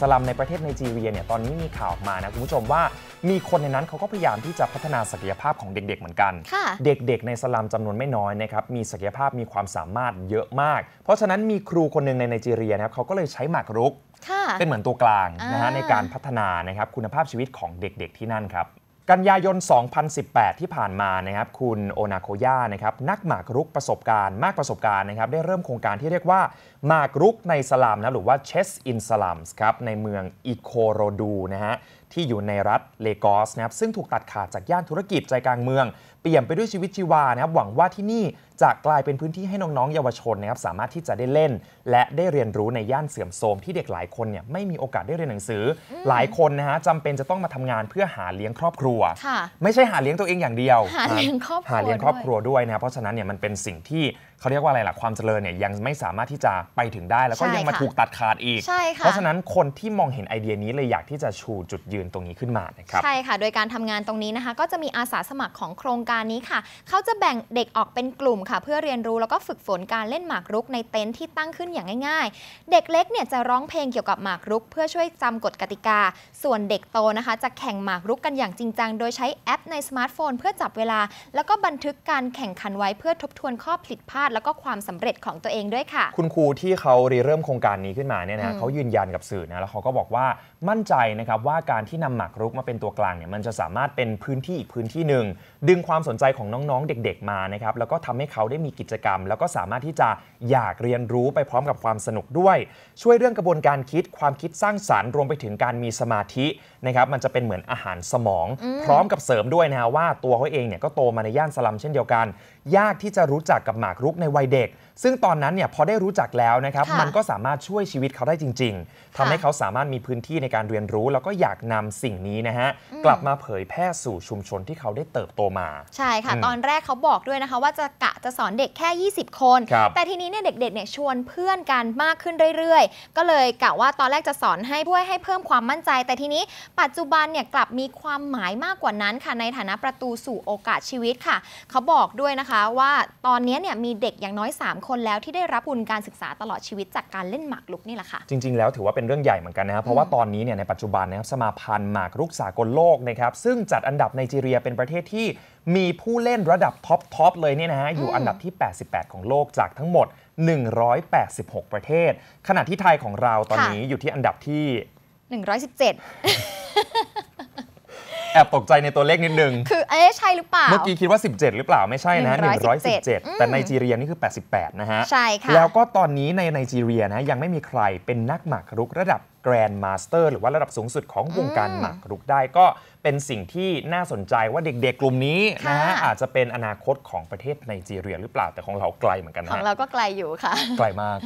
สลัมในประเทศไนจีเรียเนี่ยตอนนี้มีข่าวออกมานะคุณผู้ชมว่ามีคนในนั้นเขาก็พยายามที่จะพัฒนาศักยภาพของเด็ก ๆเหมือนกัน เด็ก ๆ ในสลัมจำนวนไม่น้อยนะครับมีศักยภาพมีความสามารถเยอะมาก เพราะฉะนั้นมีครูคนหนึ่งในไนจีเรียนะครับเขาก็เลยใช้หมากรุก เป็นเหมือนตัวกลางนะฮะในการพัฒนานะครับ คุณภาพชีวิตของเด็ก ๆ ที่นั่นครับกันยายน 2018 ที่ผ่านมา นะครับ คุณโอนาโคย่านะครับ นักหมากรุกประสบการณ์ มากประสบการณ์นะครับ ได้เริ่มโครงการที่เรียกว่าหมากรุกในสลามนะ หรือว่า Chess in Slums ครับ ในเมืองอิโคโรดูนะฮะที่อยู่ในรัฐเลกอสนะครับซึ่งถูกตัดขาดจากย่านธุรกิจใจกลางเมืองเปลี่ยนไปด้วยชีวิตชีวานะครับหวังว่าที่นี่จะกลายเป็นพื้นที่ให้น้องๆ เยาวชนนะครับสามารถที่จะได้เล่น และได้เรียนรู้ในย่านเสื่อมโทรม ที่เด็กหลายคนเนี่ยไม่มีโอกาสได้เรียนหนังสือ หลายคนนะฮะจำเป็นจะต้องมาทำงานเพื่อหาเลี้ยงครอบครัว ไม่ใช่หาเลี้ยงตัวเองอย่างเดียวหาเลี้ยงครอบครัวหาเลี้ยงครอบครัวด้วยนะครับเพราะฉะนั้นเนี่ยมันเป็นสิ่งที่เขาเรียกว่าอะไรล่ะความเจริญเนี่ยยังไม่สามารถที่จะไปถึงได้แล้วก็ยังมาถูกตัดขาดอีก เพราะฉะนั้นคนที่มองเห็นไอเดียนี้เลยอยากที่จะชูจุดยืนมตรงนี้ขึ้นมานะครับใช่ค่ะ โดยการทำงานตรงนี้นะคะ ก็จะมีอาสาสมัครของโครงการนี้ค่ะ เขาจะแบ่งเด็กออกเป็นกลุ่มค่ะ เพื่อเรียนรู้แล้วก็ฝึกฝนการเล่นหมากรุกในเต็นท์ที่ตั้งขึ้นอย่างง่ายๆ เด็กเล็กเนี่ยจะร้องเพลงเกี่ยวกับหมากรุก เพื่อช่วยจำกฎกติกา ส่วนเด็กโตนะคะ จะแข่งหมากรุกกันอย่างจริงจัง โดยใช้แอปในสมาร์ทโฟน เพื่อจับเวลา แล้วก็บันทึกการแข่งขันไว้เพื่อทบทวนข้อผิดพลาดแล้วก็ความสำเร็จของตัวเองด้วยค่ะ คุณครูที่เขารเริ่มโครงการนี้ขึ้นมาเนี่ยนะเขายืนยันกับสื่อนะแล้วเขาก็บอกว่ามั่นใจนะครับว่าการที่นำหมากรุกมาเป็นตัวกลางเนี่ยมันจะสามารถเป็นพื้นที่อีกพื้นที่หนึ่งดึงความสนใจของน้องๆเด็กๆมานะครับแล้วก็ทำให้เขาได้มีกิจกรรม แล้วก็สามารถที่จะอยากเรียนรู้ไปพร้อมกับความสนุกด้วย ช่วยเรื่องกระบวนการคิดความคิดสร้างสารรค์ รวมไปถึงการมีสมาธินะครับมันจะเป็นเหมือนอาหารสมอง พร้อมกับเสริมด้วยนะว่าตัวเขาเองเนี่ยก็โตมาในย่านสลัมเช่นเดียวกัน ยากที่จะรู้จักกับหมากรุกในวัยเด็กซึ่งตอนนั้นเนี่ยพอได้รู้จักแล้วนะครับ มันก็สามารถช่วยชีวิตเขาได้จริง ๆ ทำให้เขาสามารถมีพื้นที่ในการเรียนรู้ แล้วก็อยากนำสิ่งนี้นะฮะ กลับมาเผยแพร่สู่ชุมชนที่เขาได้เติบโตมา ใช่ค่ะ ตอนแรกเขาบอกด้วยนะคะว่าจะกะจะสอนเด็กแค่ 20 คน แต่ทีนี้เนี่ยเด็กๆเนี่ยชวนเพื่อนกันมากขึ้นเรื่อยๆ ก็เลยกะว่าตอนแรกจะสอนให้เพื่อให้เพิ่มความมั่นใจ แต่ทีนี้ปัจจุบันเนี่ยกลับมีความหมายมากกว่านั้นค่ะ ในฐานะประตูสู่โอกาสชีวิตค่ะ เขาบอกด้วยนะคะว่าตอนนี้เนี่ยมีเด็กอย่างน้อย 3 คนแล้วที่ได้รับบุญการศึกษาตลอดชีวิตจากการเล่นหมากรุกนี่แหละค่ะ จริงๆ แล้วถือว่าเป็นเรื่องใหญ่เหมือนกันนะครับ เพราะว่าตอนนี้เนี่ยในปัจจุบันนะครับสมาพันธ์หมากรุกสากลโลกนะครับ ซึ่งจัดอันดับไนจีเรียเป็นประเทศที่มีผู้เล่นระดับท็อปๆเลยเนี่ยนะฮะอยู่อันดับที่ 88 ของโลกจากทั้งหมด 186 ประเทศ ขณะที่ไทยของเราตอนนี้อยู่ที่อันดับที่ 117แอบตกใจในตัวเลขนิดนึง คือเอ๊ะใช่หรือเปล่า เมื่อกี้คิดว่า 17 หรือเปล่า ไม่ใช่นะ 117 แต่ไนจีเรียนี่คือ 88 นะฮะ ใช่ค่ะ แล้วก็ตอนนี้ในไนจีเรียนะยังไม่มีใครเป็นนักหมากรุก ระดับแกรนด์มาสเตอร์ หรือว่าระดับสูงสุดของวงการหมากรุกได้ก็เป็นสิ่งที่น่าสนใจว่าเด็กๆกลุ่มนี้นะฮะอาจจะเป็นอนาคตของประเทศไนจีเรียหรือเปล่าแต่ของเราไกลเหมือนกันนะของเราก็ไกลอยู่ค่ะ ไกลมาก